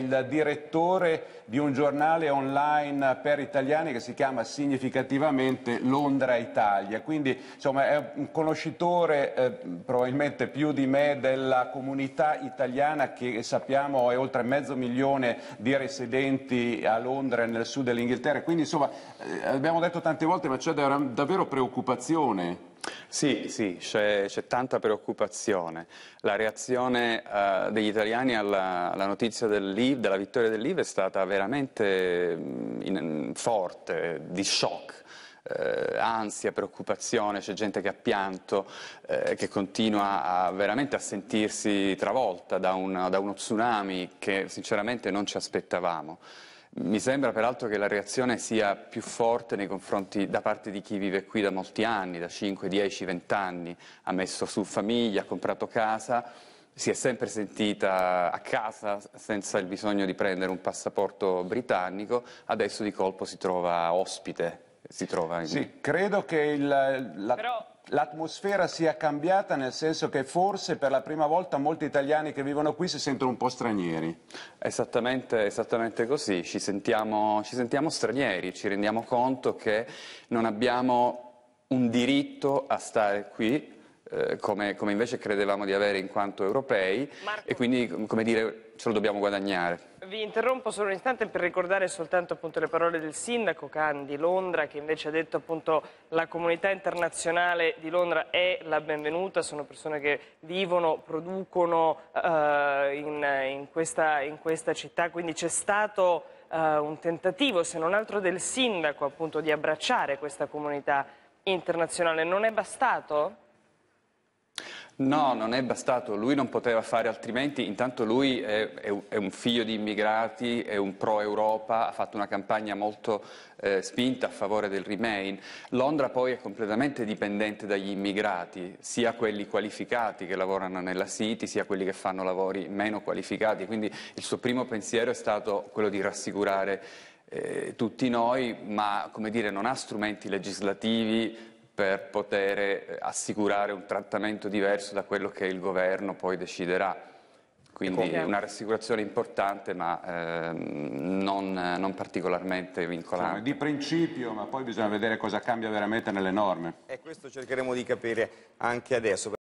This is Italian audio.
il direttore di un giornale online per italiani che si chiama significativamente Londra Italia, quindi insomma, è un conoscitore eh, probabilmente più di me della comunità italiana che sappiamo è oltre mezzo milione di residenti a Londra e nel sud dell'Inghilterra, quindi insomma, eh, abbiamo detto tante volte ma c'è davvero preoccupazione sì, sì, c'è, tanta preoccupazione. La reazione uh, degli italiani alla, alla notizia del della vittoria dell'IV è stata veramente mh, mm, in, forte, di shock. Eh, ansia, preoccupazione, c'è gente che ha pianto, eh, che continua a, veramente a sentirsi travolta da, una, da uno tsunami che sinceramente non ci aspettavamo. Mi sembra peraltro che la reazione sia più forte nei confronti da parte di chi vive qui da molti anni, da 5, 10, 20 anni, ha messo su famiglia, ha comprato casa, si è sempre sentita a casa senza il bisogno di prendere un passaporto britannico, adesso di colpo si trova ospite si trova. In... Sì, credo che il, la, Però... l'atmosfera sia cambiata nel senso che forse per la prima volta molti italiani che vivono qui si sentono un po' stranieri. Esattamente, esattamente così, ci sentiamo, ci sentiamo stranieri, ci rendiamo conto che non abbiamo un diritto a stare qui, eh, come, come, invece credevamo di avere in quanto europei Marco. e quindi dire, ce lo dobbiamo guadagnare vi interrompo solo un istante per ricordare soltanto appunto, le parole del sindaco Khan di Londra che invece ha detto appunto la comunità internazionale di Londra è la benvenuta, sono persone che vivono, producono eh, in, in, questa, in questa città, quindi c'è stato Uh, un tentativo, se non altro del sindaco, appunto, di abbracciare questa comunità internazionale. Non è bastato? No, non è bastato, lui non poteva fare altrimenti, intanto lui è, è un figlio di immigrati, è un pro-Europa, ha fatto una campagna molto eh, spinta a favore del Remain. Londra poi è completamente dipendente dagli immigrati, sia quelli qualificati che lavorano nella City, sia quelli che fanno lavori meno qualificati, quindi il suo primo pensiero è stato quello di rassicurare eh, tutti noi, ma come dire, non ha strumenti legislativi per poter eh, assicurare un trattamento diverso da quello che il governo poi deciderà. Quindi una rassicurazione importante ma eh, non, non, particolarmente vincolante. Insomma, di principio, ma poi bisogna vedere cosa cambia veramente nelle norme. E questo cercheremo di capire anche adesso.